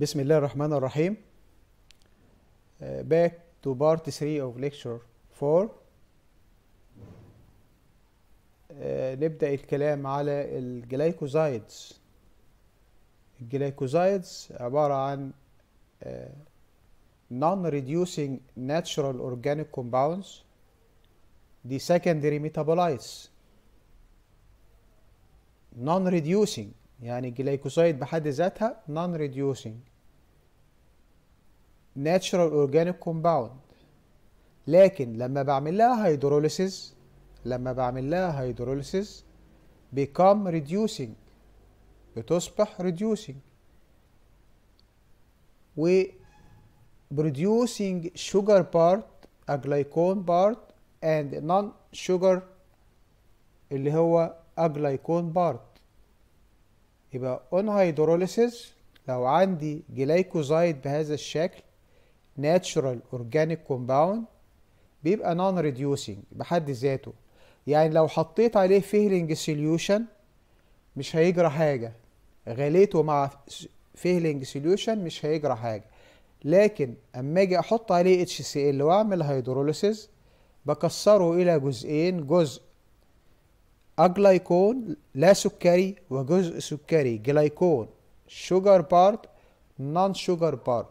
بسم الله الرحمن الرحيم back to part 3 of lecture 4 نبدأ الكلام على الجلايكوزايدز الجلايكوزايدز عبارة عن non-reducing natural organic compounds دي secondary metabolites non-reducing يعني الجلايكوزايد بحد ذاتها non-reducing ناتشرال اورجانيك كومباوند لكن لما بعمل لها هيدروليسيس لما بعمل لها هيدروليسيس become ريديوسينج بتصبح ريديوسينج و producing sugar part a glycone part and non sugar اللي هو a glycone part يبقى on hydrolysis لو عندي جلايكوزايد بهذا الشكل ناتشرال اورجانيك كومباوند بيبقى نون ريديوسنج بحد ذاته يعني لو حطيت عليه فيهلينج سوليوشن مش هيجرى حاجه غليته مع فيهلينج سوليوشن مش هيجرى حاجه لكن اما اجي احط عليه اتش سي ال واعمل هيدروليسيز بكسره الى جزئين جزء اجلايكون لا سكري وجزء سكري جلايكون شوجر بارت نون شوجر بارت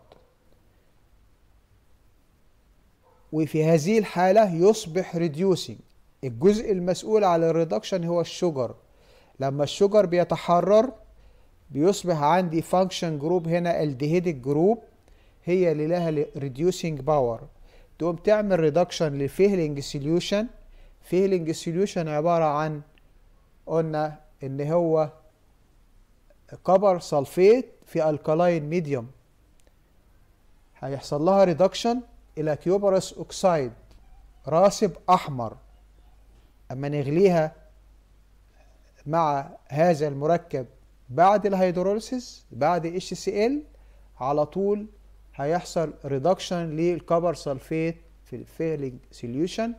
وفي هذه الحالة يصبح reducing الجزء المسؤول على الريدكشن هو الشجر لما الشجر بيتحرر بيصبح عندي فانكشن جروب هنا الديهيدك جروب هي اللي لها reducing باور تقوم تعمل ريدكشن للفيهلينج سوليوشن فيهلينج سوليوشن عبارة عن قلنا ان هو كبر صلفيت في الكالاين ميديوم هيحصل لها ريدكشن إلى كيوبرس أوكسايد راسب أحمر أما نغليها مع هذا المركب بعد الهيدروليسيس بعد اتش سي ال على طول هيحصل ريدكشن للكبر سلفيت في الفيلينج سوليوشن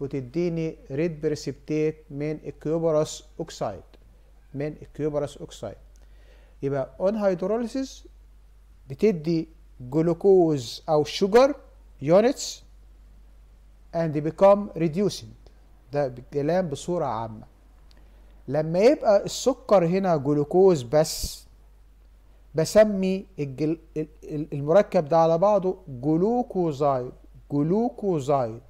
وتديني ريد بريسبتيت من الكيوبرس اوكسايد من الكيوبرس اوكسايد يبقى اون هيدروليسيس بتدي جلوكوز او شوجر units and become reducing ده كلام بصورة عامة لما يبقى السكر هنا جلوكوز بس بسمي الجل... المركب ده على بعضه جلوكوزايد جلوكوزايد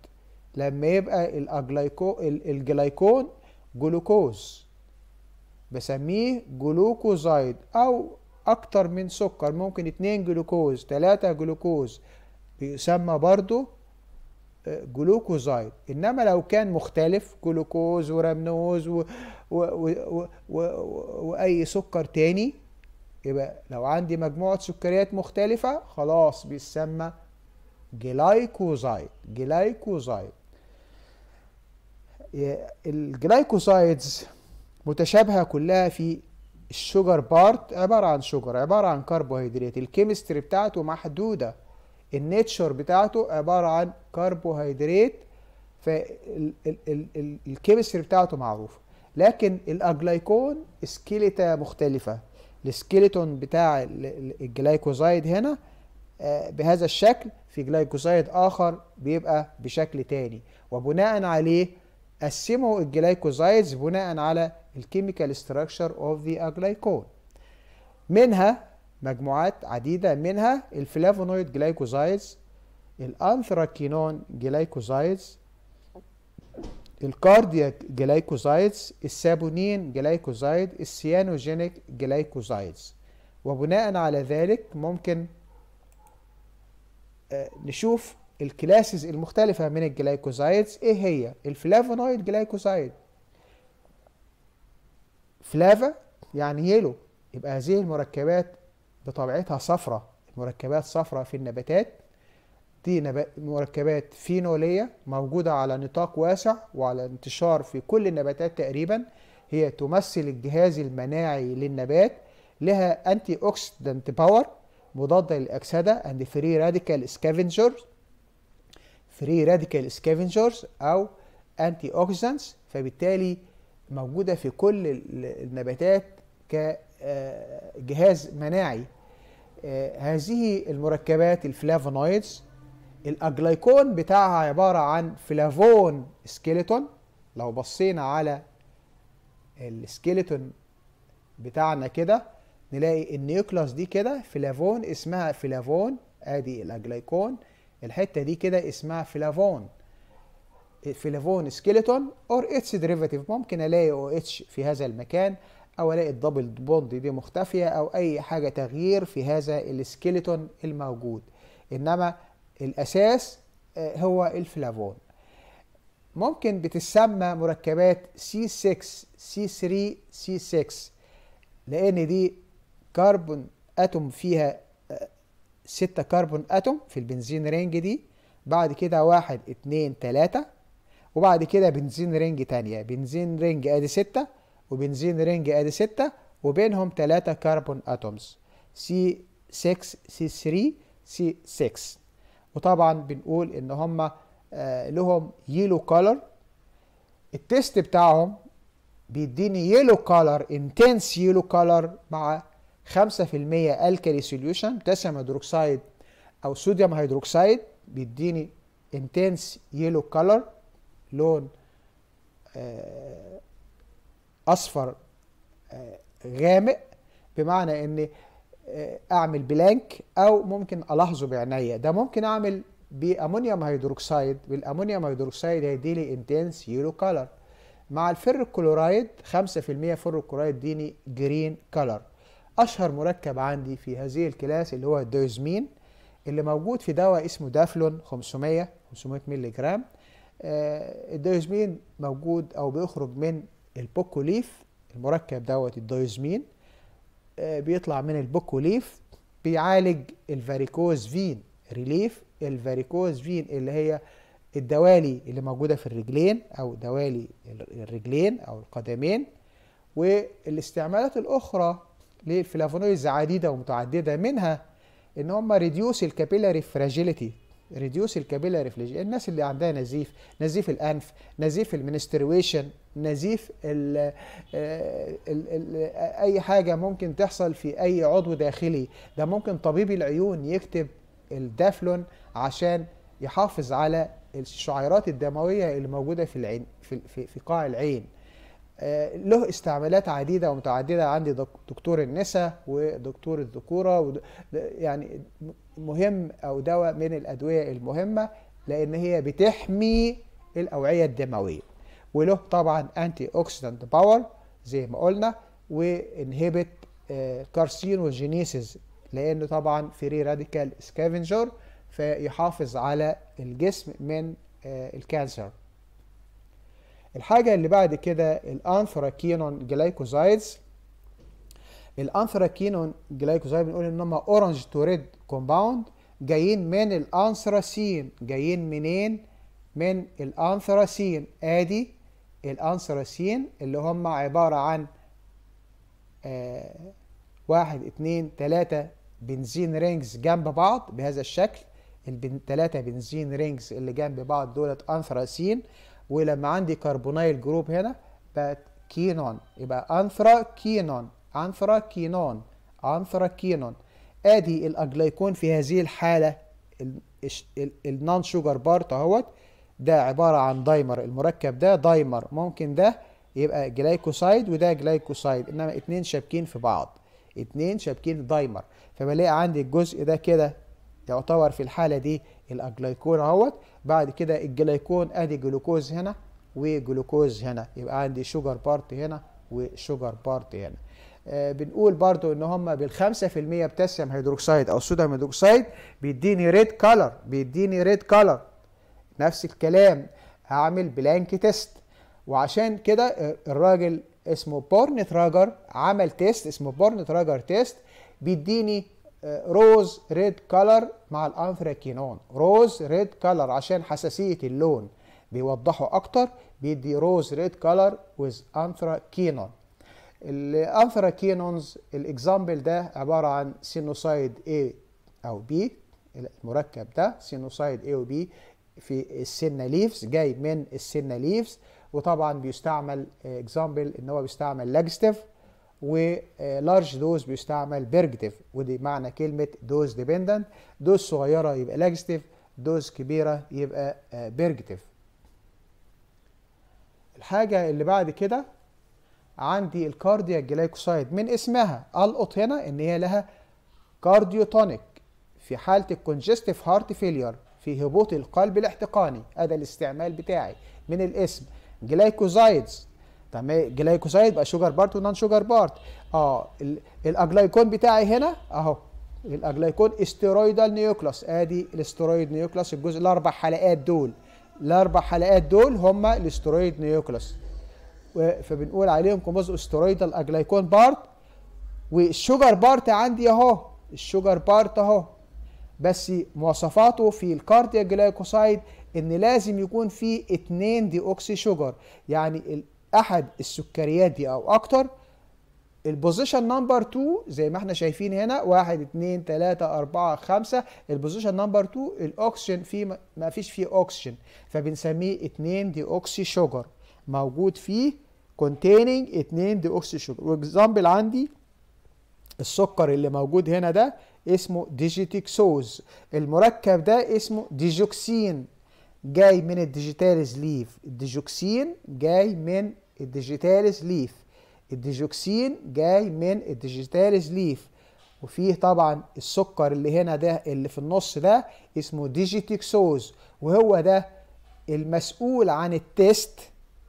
لما يبقى الأجليكو... الجلايكون جلوكوز بسميه جلوكوزايد أو أكتر من سكر ممكن اتنين جلوكوز تلاتة جلوكوز بيسمى برضو آه، جلوكوزايد انما لو كان مختلف جلوكوز و... و... و... و... و... واي سكر تاني يبقى لو عندي مجموعه سكريات مختلفه خلاص بيسمى جلايكوزايد جلايكوزايد آه، الجلايكوزايدز متشابهه كلها في الشوجر بارت عباره عن شوجر عباره عن كربوهيدرات الكيمستري بتاعته محدوده النيتشر بتاعته عباره عن كربوهيدرات فالكيمستري بتاعته معروفه لكن الاجلايكون سكيلتا مختلفه السكيلتون بتاع الجلايكوزايد هنا آه، بهذا الشكل في جلايكوزايد اخر بيبقى بشكل تاني وبناء عليه قسموا الجلايكوزايدز بناء على الكيميكال ستراكشر اوف ذا اجلايكون منها مجموعات عديدة منها الفلافونويد جلايكوزايدز الأنثراكينون جلايكوزايدز الكاردياك جلايكوزايدز السابونين جلايكوزايد السيانوجينيك جلايكوزايدز وبناء على ذلك ممكن آه، نشوف الكلاسز المختلفة من الجلايكوزايدز ايه هي الفلافونويد جلايكوزايد فلافا يعني يلو يبقى هذه المركبات بطبيعتها صفرة المركبات صفرة في النباتات دي مركبات فينولية موجودة على نطاق واسع وعلى انتشار في كل النباتات تقريبا هي تمثل الجهاز المناعي للنبات لها أنتي أوكسيدنت باور مضادة للأكسدة أند فري راديكال سكافنجرز فري راديكال سكافنجرز أو أنتي أوكسيدنتس فبالتالي موجودة في كل النباتات ك آه، جهاز مناعي آه، هذه المركبات الفلافونويدز الاجلايكون بتاعها عباره عن فلافون سكيلتون لو بصينا على السكيلتون بتاعنا كده نلاقي النيوكلاس دي كده فلافون اسمها فلافون ادي الاجلايكون الحته دي كده اسمها فلافون فلافون سكيلتون اور اتش ديريفاتيف ممكن الاقي او اتش في هذا المكان او الاقي الدبل بوند دي مختفيه او اي حاجه تغيير في هذا السكيلتون الموجود انما الاساس آه، هو الفلافون ممكن بتسمى مركبات C6 C3 C6 لان دي كربون اتوم فيها آه، ستة كربون اتوم في البنزين رينج دي بعد كده واحد اتنين تلاتة وبعد كده بنزين رينج تانية بنزين رينج ادي ستة وبنزين رينج ادي 6 وبينهم 3 كربون اتومز سي 6 سي 3 سي 6 وطبعا بنقول ان هم آه، لهم يلو كولر التيست بتاعهم بيديني يلو كولر انتنس يلو كولر مع 5% الكالي سوليوشن تسم هيدروكسيد او صوديوم هيدروكسيد بيديني انتنس يلو كولر لون آه، اصفر آه، غامق بمعنى ان آه، اعمل بلانك او ممكن الاحظه بعينيا ده ممكن اعمل بامونيوم هيدروكسيد والامونيوم هيدروكسيد هيديلي انتنس يلو كولر مع الفر الكلورايد 5% فر الكلورايد ديني جرين كولر اشهر مركب عندي في هذه الكلاس اللي هو الدوزمين اللي موجود في دواء اسمه دافلون 500 500 مللي جرام الدوزمين موجود او بيخرج من البوكوليف المركب دوت الدايزمين آه، بيطلع من البوكوليف بيعالج الفاريكوز فين ريليف الفاريكوز فين اللي هي الدوالي اللي موجوده في الرجلين او دوالي الرجلين او القدمين والاستعمالات الاخرى للفلافونويدز عديده ومتعدده منها ان هم ريديوس الكابيلاري فراجيليتي ريديوس الكابيلاري فليج الناس اللي عندها نزيف نزيف الانف نزيف المنسترويشن نزيف الـ آه، الـ الـ آه، اي حاجه ممكن تحصل في اي عضو داخلي ده ممكن طبيب العيون يكتب الدافلون عشان يحافظ على الشعيرات الدمويه اللي موجوده في العين في في, في قاع العين آه، له استعمالات عديده ومتعدده عندي دكتور النساء ودكتور الذكوره يعني مهم او دواء من الادويه المهمه لان هي بتحمي الاوعيه الدمويه وله طبعا انتي اوكسيدانت باور زي ما قلنا وانهبت كارسينوجينيسيس لانه طبعا فري راديكال سكافنجر فيحافظ على الجسم من آه، الكانسر الحاجة اللي بعد كده الانثراكينون جلايكوزايدز الانثراكينون جلايكوزايد بنقول ان هم اورنج تو ريد كومباوند جايين من الانثراسين جايين منين من الانثراسين ادي الانثراسين اللي هم عباره عن آه واحد اتنين تلاتة بنزين رينجز جنب بعض بهذا الشكل الثلاثة بنزين رينجز اللي جنب بعض دولت انثراسين ولما عندي كربونايل جروب هنا بقت كينون يبقى انثرا كينون أنثراكينون أنثراكينون ادي الأجليكون في هذه الحاله النون شوجر بارت اهوت ده عباره عن دايمر المركب ده دايمر ممكن ده يبقى جلايكوسايد وده جلايكوسايد انما اتنين شابكين في بعض اتنين شابكين دايمر فبلاقي عندي الجزء ده كده يعتبر في الحاله دي الأجليكون اهوت بعد كده الجلايكون ادي جلوكوز هنا وجلوكوز هنا يبقى عندي شوجر بارت هنا وشوجر بارت هنا آه، بنقول برضو ان هم بال 5% المية بوتاسيوم هيدروكسيد او صوديوم هيدروكسيد بيديني ريد كلر بيديني ريد كلر نفس الكلام هعمل بلانك تيست وعشان كده آه، الراجل اسمه بورن تراجر عمل تيست اسمه بورن تراجر تيست بيديني روز ريد كلر مع الانثراكينون روز ريد كلر عشان حساسية اللون بيوضحه اكتر بيدي روز ريد كلر with انثراكينون الانثراكينونز الاكزامبل ده عباره عن سينوسايد A او B المركب ده سينوسايد A و B في السنه ليفز جاي من السنه ليفز وطبعا بيستعمل اكزامبل ان هو بيستعمل لاجستيف ولارج دوز بيستعمل بيرجتيف ودي معنى كلمه دوز ديبندنت دوز صغيره يبقى لاجستيف دوز كبيره يبقى بيرجتيف الحاجه اللي بعد كده عندي الكارديا جلايكوسايد من اسمها القط هنا ان هي لها كارديوتونيك في حاله الكونجستيف هارت فيلير في هبوط القلب الاحتقاني هذا الاستعمال بتاعي من الاسم جلايكوزايدز تمام جلايكوزايد بقى شوجر بارت ونان شوجر بارت اه الاجلايكون بتاعي هنا اهو الاجلايكون استيرويدال نيوكلاس ادي الاسترويد نيوكلاس الجزء الاربع حلقات دول الاربع حلقات دول هم الاسترويد نيوكلاس فبنقول عليهم كومبوز استرويدال اجلايكون بارت والشوجر بارت عندي اهو الشوجر بارت اهو بس مواصفاته في الكارديا جلايكوسايد ان لازم يكون فيه اتنين دي اوكسي شوجر يعني احد السكريات دي او اكتر البوزيشن نمبر 2 زي ما احنا شايفين هنا 1 2 3 4 5 البوزيشن نمبر 2 الاكسجين فيه ما فيش فيه اكسجين فبنسميه 2 دي اوكسي شوجر موجود فيه containing 2 دي اوكسي شوجر واكزامبل عندي السكر اللي موجود هنا ده اسمه ديجيتكسوز المركب ده اسمه ديجوكسين جاي من الديجيتاليز ليف الديجوكسين جاي من الديجيتاليز ليف الديجوكسين جاي من الديجيتاليز ليف وفيه طبعا السكر اللي هنا ده اللي في النص ده اسمه ديجيتكسوز وهو ده المسؤول عن التيست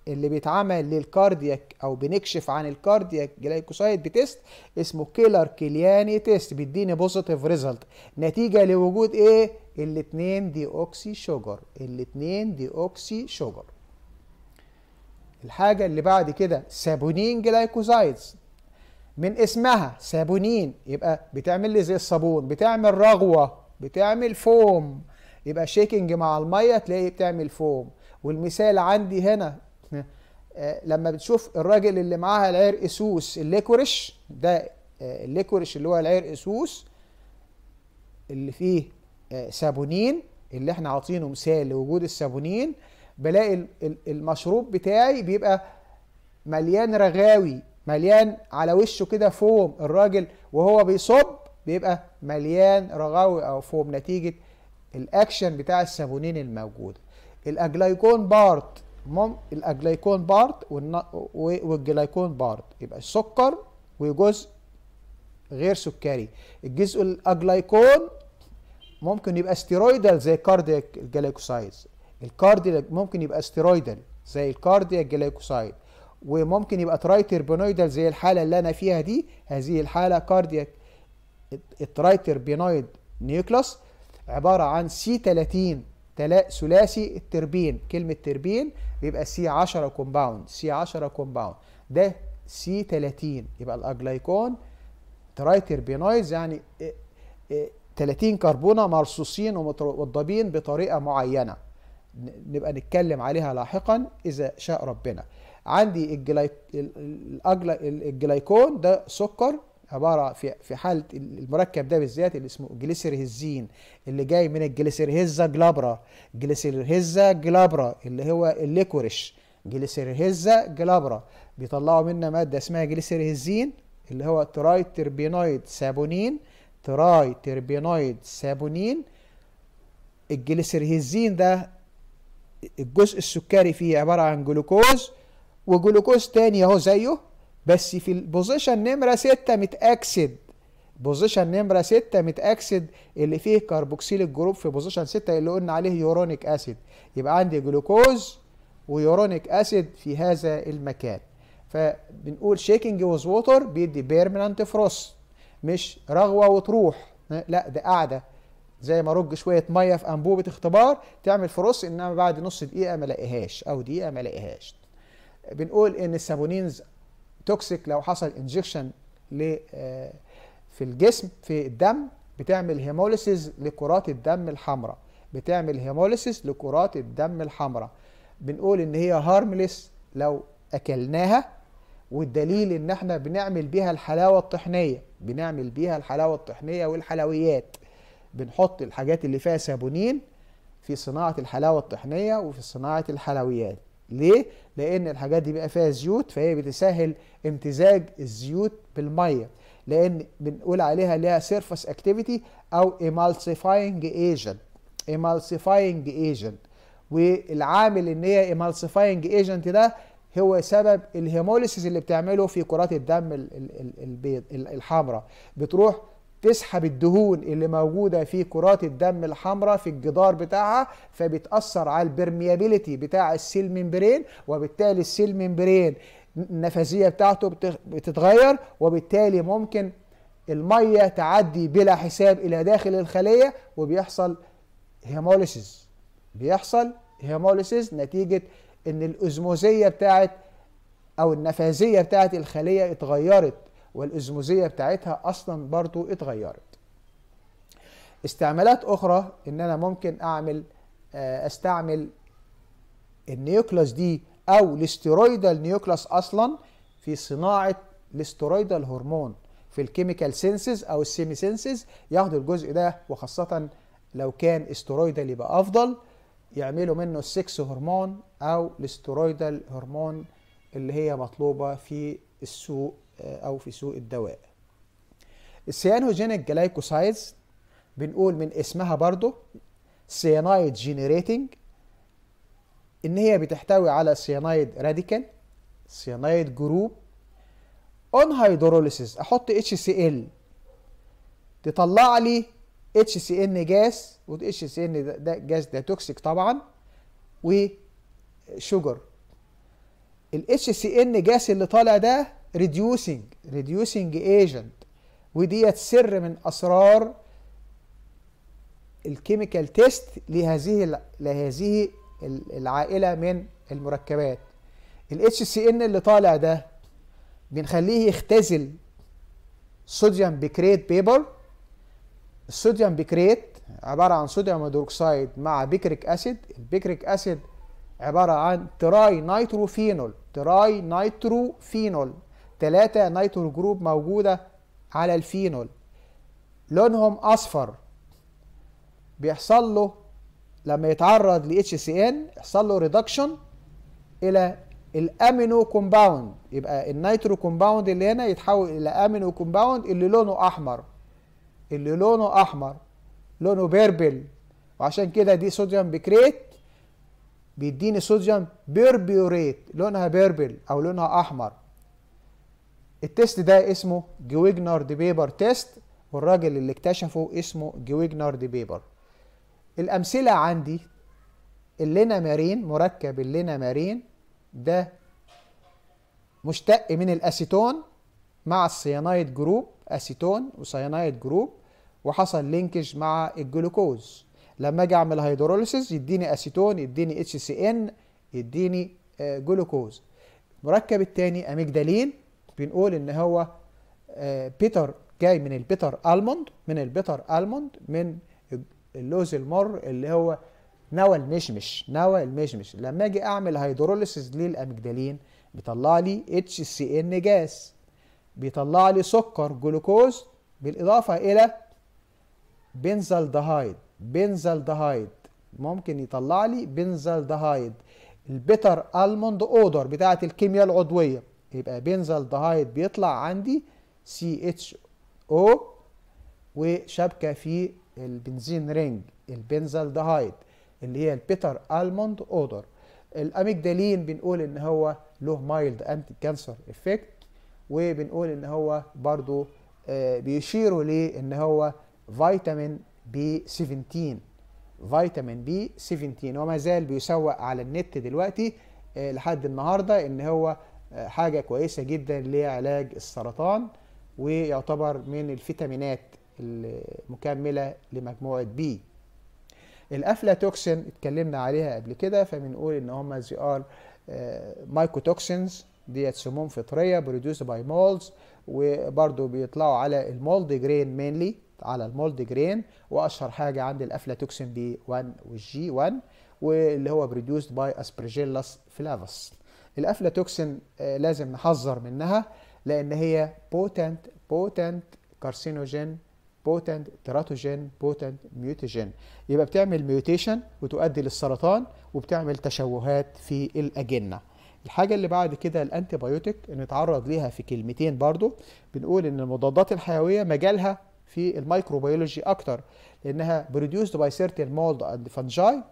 اللي بيتعمل للكاردياك او بنكشف عن الكاردياك جلايكوسايد بتيست اسمه كيلر كيلياني تيست بيديني بوزيتيف ريزلت نتيجه لوجود ايه الاثنين دي اوكسي شوجر الاثنين دي اوكسي شوجر الحاجه اللي بعد كده سابونين جلايكوزايدز من اسمها سابونين يبقى بتعمل لي زي الصابون بتعمل رغوه بتعمل فوم يبقى شيكنج مع الميه تلاقي بتعمل فوم والمثال عندي هنا آه، لما بتشوف الراجل اللي معاها العير اسوس الليكورش ده آه، الليكورش اللي هو العير اسوس اللي فيه آه، سابونين اللي احنا عاطينه مثال لوجود السابونين بلاقي المشروب بتاعي بيبقى مليان رغاوي مليان على وشه كده فوم الراجل وهو بيصب بيبقى مليان رغاوي او فوم نتيجه الاكشن بتاع السابونين الموجوده الاجلايكون بارت الاجليكون بارت والجليكون بارت يبقى السكر وجزء غير سكري الجزء الاجليكون ممكن يبقى ستيرويدال زي كاردياك جليكوسايد الكاردياك ممكن يبقى ستيرويدال زي الكاردياك جليكوسايد وممكن يبقى ترايتربينويدال زي الحالة اللي أنا فيها دي هذه الحالة كاردياك الترايتربينويد نيوكلاس عبارة عن سي 30 ثلاثي التربين كلمة تربين بيبقى سي 10 كومباوند سي 10 كومباوند ده سي 30 يبقى الاجلايكون ترايتربينويز يعني 30 كربونة مرصوصين ومتوضبين بطريقة معينة نبقى نتكلم عليها لاحقا إذا شاء ربنا عندي الجلايكون ده سكر عباره في في حاله المركب ده بالذات اللي اسمه جليسيرهزين اللي جاي من الجليسيرهزا جلابرا جليسيرهزا جلابرا اللي هو الليكوريش جليسيرهزا جلابرا بيطلعوا منه ماده اسمها جليسيرهزين اللي هو تراي تربينويد سابونين تراي تربينويد سابونين الجليسيرهزين ده الجزء السكري فيه عباره عن جلوكوز وجلوكوز تاني اهو زيه بس في البوزيشن نمرة 6 متأكسد بوزيشن نمرة 6 متأكسد اللي فيه كربوكسيليك جروب في بوزيشن 6 اللي قلنا عليه يورونيك أسيد يبقى عندي جلوكوز ويورونيك أسيد في هذا المكان فبنقول شيكنج ووز ووتر بيدي بيرمننت فروست مش رغوة وتروح لا ده قاعدة زي ما ارج شويه ميه في انبوبه اختبار تعمل فروس انما بعد نص دقيقه ما الاقيهاش او دقيقه ما الاقيهاش بنقول ان السابونينز توكسيك لو حصل انجكشن آه، في الجسم في الدم بتعمل هيموليسيز لكرات الدم الحمراء بتعمل هيموليسيز لكرات الدم الحمراء بنقول ان هي هارمليس لو اكلناها والدليل ان احنا بنعمل بيها الحلاوه الطحنيه بنعمل بيها الحلاوه الطحنيه والحلويات بنحط الحاجات اللي فيها سابونين في صناعه الحلاوه الطحنيه وفي صناعه الحلويات ليه؟ لأن الحاجات دي بقى فيها زيوت فهي بتسهل امتزاج الزيوت بالمية لأن بنقول عليها ليها سيرفس اكتيفيتي أو ايمالسيفاينج ايجنت ايمالسيفاينج ايجنت والعامل ان هي ايمالسيفاينج ايجنت ده هو سبب الهيموليسيس اللي بتعمله في كرات الدم البيض الحمراء بتروح تسحب الدهون اللي موجوده في كرات الدم الحمراء في الجدار بتاعها فبتاثر على البرميابيليتي بتاع السيل ممبرين وبالتالي السيل ممبرين النفسيه بتاعته بتتغير وبالتالي ممكن الميه تعدي بلا حساب الى داخل الخليه وبيحصل هيموليسيس بيحصل هيموليسيس نتيجه ان الاوزموزيه بتاعت او النفاذيه بتاعت الخليه اتغيرت والإزموزية بتاعتها أصلا برضو اتغيرت استعمالات أخرى إن أنا ممكن أعمل آه، أستعمل النيوكلاس دي أو الاسترويدال نيوكلاس أصلا في صناعة الاسترويدال هرمون في الكيميكال سينسز أو السيمي سينسز ياخدوا الجزء ده وخاصة لو كان استرويدال يبقى أفضل يعملوا منه السكس هرمون أو الاسترويدال هرمون اللي هي مطلوبة في السوق آه، او في سوق الدواء السيانوجينيك جلايكوسايدز بنقول من اسمها برضو سيانايد جينيريتنج ان هي بتحتوي على سيانايد راديكال سيانايد جروب اون هيدروليسيس احط اتش سي ال تطلع لي اتش سي ان جاس واتش سي ان ده جاس ده توكسيك طبعا وشوجر الاتش سي ان جاس اللي طالع ده ريديوسنج ريديوسنج ايجنت وديت سر من اسرار الكيميكال تيست لهذه لهذه العائله من المركبات الاتش سي ان اللي طالع ده بنخليه يختزل صوديوم بكريت بيبر الصوديوم بكريت عباره عن صوديوم هيدروكسيد مع بكريك اسيد البكريك اسيد عباره عن تراي نيتروفينول تراي نيتروفينول 3 نيترو جروب موجودة على الفينول لونهم أصفر بيحصل له لما يتعرض ل HCN يحصل له ريدكشن إلى الامينو كومباوند يبقى النيترو كومباوند اللي هنا يتحول الى امينو كومباوند اللي لونه احمر اللي لونه احمر لونه بيربل وعشان كده دي صوديوم بكريت بيديني صوديوم بيربيوريت لونها بيربل او لونها احمر التيست ده اسمه جويجنر دي بيبر تيست والراجل اللي اكتشفه اسمه جويجنر دي بيبر الامثله عندي اللينا مارين مركب اللينا مارين ده مشتق من الاسيتون مع السيانايد جروب اسيتون وسيانايد جروب وحصل لينكج مع الجلوكوز لما اجي اعمل هيدروليسيس يديني اسيتون يديني اتش سي ان يديني آه، جلوكوز المركب الثاني اميجدالين بنقول ان هو آه، بيتر جاي من البيتر الموند من البيتر الموند من اللوز المر اللي هو نوى المشمش نوى المشمش لما اجي اعمل هيدروليسيس للامجدالين بيطلع لي اتش سي ان جاز بيطلع لي سكر جلوكوز بالاضافه الى بنزالدهايد بنزالدهايد ممكن يطلع لي بنزالدهايد البيتر الموند اودر بتاعه الكيمياء العضويه يبقى بنزالدهايد بيطلع عندي سي اتش او وشبكه في البنزين رينج البنزالدهايد اللي هي البيتر الموند اودر الاميجدالين بنقول ان هو له مايلد انتي كانسر افكت وبنقول ان هو برضو آه، بيشيروا ليه ان هو فيتامين بي 17 فيتامين بي 17 وما زال بيسوق على النت دلوقتي آه، لحد النهارده ان هو حاجه كويسه جدا لعلاج السرطان ويعتبر من الفيتامينات المكمله لمجموعه بي الافلاتوكسين اتكلمنا عليها قبل كده فبنقول ان هما زي ار مايكوتوكسينز ديت سموم فطريه بروديوس باي مولز وبرده بيطلعوا على المولد جرين مينلي على المولد جرين واشهر حاجه عند الافلاتوكسين بي 1 والجي 1 واللي هو بروديوسد باي اسبرجيلاس فلافس الافلاتوكسين آه، لازم نحذر منها لان هي بوتنت بوتنت كارسينوجين بوتنت تراتوجين بوتنت ميوتيجين يبقى بتعمل ميوتيشن وتؤدي للسرطان وبتعمل تشوهات في الاجنه الحاجه اللي بعد كده الانتي بايوتيك نتعرض ليها في كلمتين برضو بنقول ان المضادات الحيويه مجالها في الميكروبيولوجي اكتر لانها بروديوسد باي سيرتن مولد اند فانجاي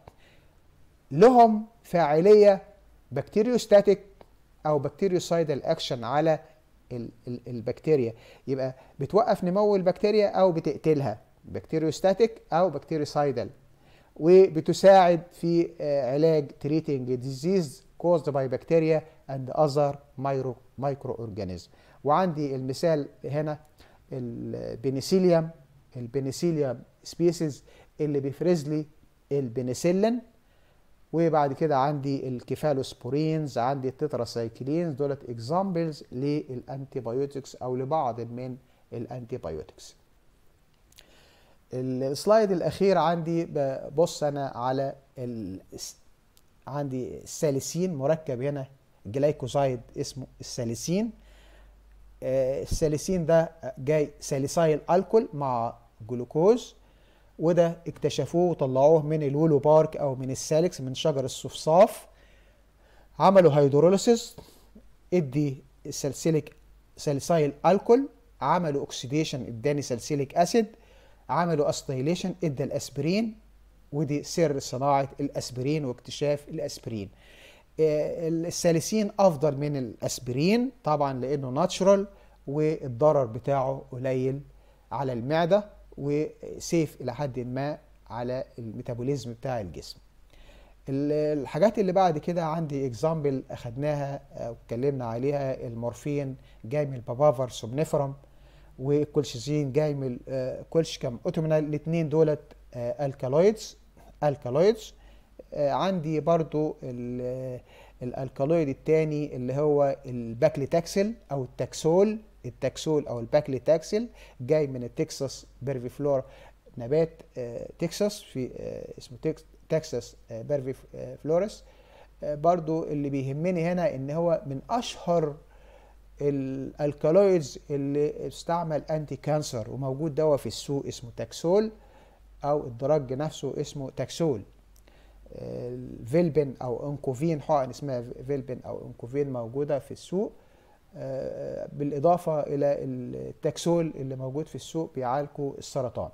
لهم فاعليه بكتيريوستاتيك او بكتيريوسايدال اكشن على البكتيريا يبقى بتوقف نمو البكتيريا او بتقتلها بكتيريوستاتيك او بكتيريوسايدال وبتساعد في آه، علاج تريتنج ديزيز كوزد باي بكتيريا اند اذر مايرو مايكرو اورجانيزم وعندي المثال هنا البنسيليوم البنسيليوم سبيسيز اللي بيفرز لي البنسلين وبعد كده عندي الكيفالوسبورينز عندي التتراسايكلينز دولت اكزامبلز للانتيبيوتكس او لبعض من الانتيبيوتكس السلايد الاخير عندي ببص انا على ال... عندي السالسين مركب هنا جلايكوزايد اسمه السالسين آه، السالسين ده جاي ساليسايل الكول مع جلوكوز وده اكتشفوه وطلعوه من الولو بارك او من السالكس من شجر الصفصاف عملوا هيدروليسيس ادي سلسلك سلسايل الكول عملوا اوكسيديشن اداني سلسلك اسيد عملوا استيليشن ادى الاسبرين ودي سر صناعه الاسبرين واكتشاف الاسبرين آه، السالسين افضل من الاسبرين طبعا لانه ناتشرال والضرر بتاعه قليل على المعده وسيف الى حد ما على الميتابوليزم بتاع الجسم الحاجات اللي بعد كده عندي اكزامبل اخدناها آه، واتكلمنا عليها المورفين جاي من البابافر سومنيفرم والكولشيزين جاي من آه، كولشكم اوتومينال الاثنين دولت الكالويدز آه، الكالويدز عندي برضو الالكالويد الثاني اللي هو الباكليتاكسل او التاكسول التاكسول او الباكلي تاكسل جاي من التكساس فلور نبات آه، تكساس في آه، اسمه تكساس آه، فلورس برضو اللي بيهمني هنا ان هو من اشهر الالكالويدز اللي استعمل انتي كانسر وموجود دواء في السوق اسمه تاكسول او الدرج نفسه اسمه تاكسول فيلبن او انكوفين حقن اسمها فيلبن او انكوفين موجوده في السوق آه، آه، بالاضافه الى التاكسول اللي موجود في السوق بيعالجوا السرطان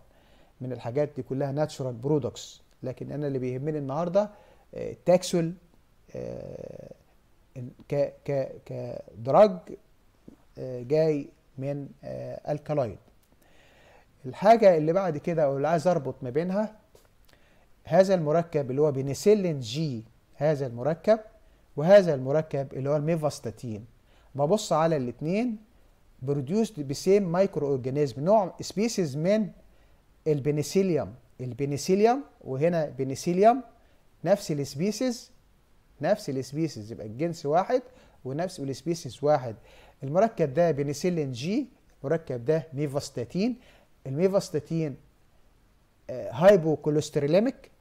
من الحاجات دي كلها ناتشورال برودكتس لكن انا اللي بيهمني النهارده التاكسول آه، كدرج جاي من الكالويد الحاجه اللي بعد كده او اللي عايز اربط ما بينها هذا المركب اللي هو بنسلين جي هذا المركب وهذا المركب اللي هو الميفاستاتين ببص على الاثنين بروديوسد بسيم مايكرو اورجانيزم نوع سبيسيز من البنسيليوم البنسيليوم وهنا بنسيليوم نفس السبيسيز نفس السبيسيز يبقى الجنس واحد ونفس السبيسيز واحد المركب ده بنسيلين جي المركب ده ميفاستاتين الميفاستاتين هايبو هايبوكوليستريليميك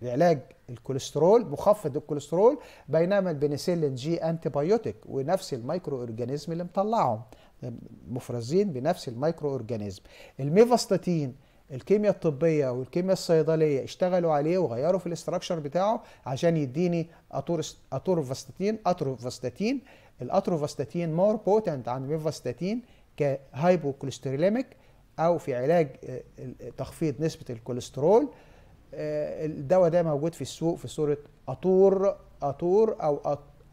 لعلاج الكوليسترول مخفض الكوليسترول بينما البنسلين جي انتي بايوتيك ونفس الميكرو اورجانيزم اللي مطلعهم مفرزين بنفس الميكرو اورجانيزم الميفاستاتين الكيمياء الطبية والكيمياء الصيدلية اشتغلوا عليه وغيروا في الاستراكشر بتاعه عشان يديني اتورفاستاتين اتروفاستاتين الاتروفاستاتين مور بوتنت عن الميفاستاتين كهايبوكوليستروليميك او في علاج آه، تخفيض نسبة الكوليسترول آه، الدواء ده موجود في السوق في صوره اطور اطور او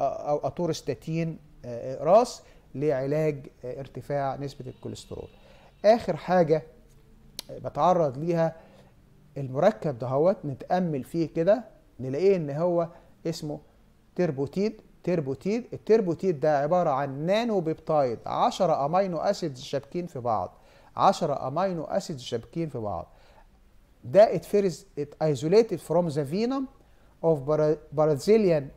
او اطور ستاتين آه، راس لعلاج آه، ارتفاع نسبه الكوليسترول اخر حاجه بتعرض ليها المركب دهوت نتامل فيه كده نلاقيه ان هو اسمه تربوتيد تربوتيد التربوتيد ده عباره عن نانو بيبتايد 10 امينو اسيدز شابكين في بعض 10 امينو اسيدز شابكين في بعض ده it first it isolated from the venom of Brazilian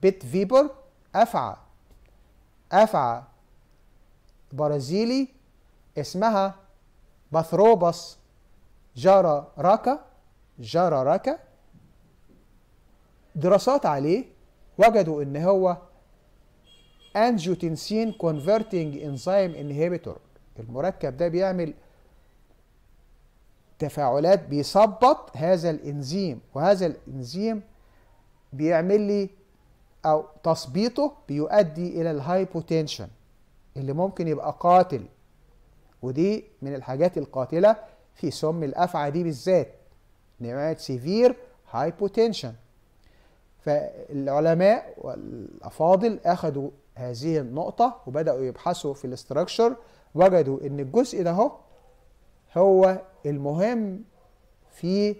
pit viper أفعى أفعى برازيلي اسمها باثروبس جارا راكا جارا راكا دراسات عليه وجدوا ان هو انجيوتنسين كونفرتنج انزيم انهيبيتور المركب ده بيعمل تفاعلات بيثبط هذا الانزيم وهذا الانزيم بيعمل لي او تثبيطه بيؤدي الى الهايبوتنشن اللي ممكن يبقى قاتل ودي من الحاجات القاتله في سم الافعى دي بالذات نوعيه سيفير هايبوتنشن فالعلماء والافاضل اخذوا هذه النقطه وبداوا يبحثوا في الاستراكشر وجدوا ان الجزء ده هو المهم في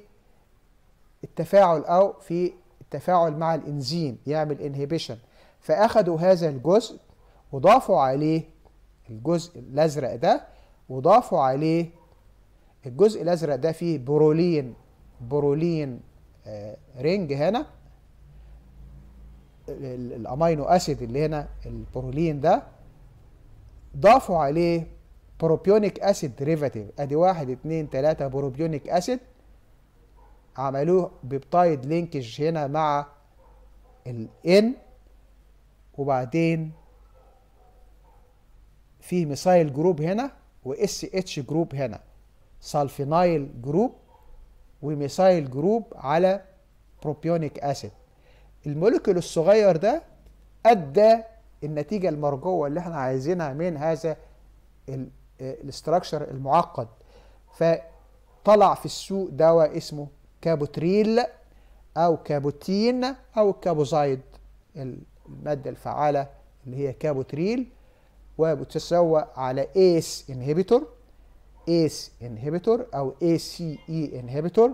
التفاعل أو في التفاعل مع الإنزيم يعمل انهبيشن فأخدوا هذا الجزء وضافوا عليه الجزء الأزرق ده وضافوا عليه الجزء الأزرق ده فيه برولين برولين آه، رينج هنا الأمينو أسيد اللي هنا البرولين ده ضافوا عليه بروبيونيك اسيد ديريفاتيف ادي واحد اتنين تلاتة بروبيونيك اسيد عملوه بيبتايد لينكج هنا مع الان وبعدين في ميثايل جروب هنا و اس اتش جروب هنا سالفينايل جروب وميثايل جروب على بروبيونيك اسيد الموليكول الصغير ده ادى النتيجه المرجوه اللي احنا عايزينها من هذا الاستراكشر المعقد فطلع في السوق دواء اسمه كابوتريل او كابوتين او الكابوزايد الماده الفعاله اللي هي كابوتريل وبتتسوق على ايس انهبيتور ايس انهبيتور او اي سي اي انهبيتور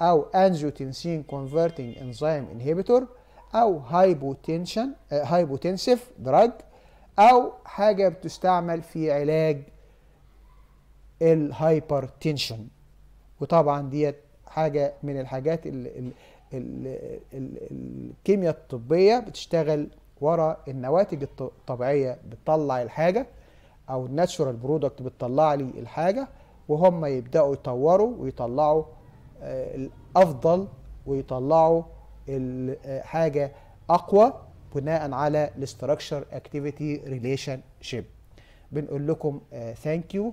او انجيوتنسين كونفرتنج انزيم انهبيتور او هايبوتنشن هايبوتنسيف دراج او حاجه بتستعمل في علاج الهايبرتنشن وطبعا ديت حاجه من الحاجات اللي الكيمياء الطبية بتشتغل ورا النواتج الطبيعية بتطلع الحاجة أو الناتشورال برودكت بتطلع لي الحاجة وهم يبدأوا يطوروا ويطلعوا آه، الأفضل ويطلعوا آه، حاجة أقوى بناء على الاستراكشر اكتيفيتي ريليشن شيب بنقول لكم ثانك آه، يو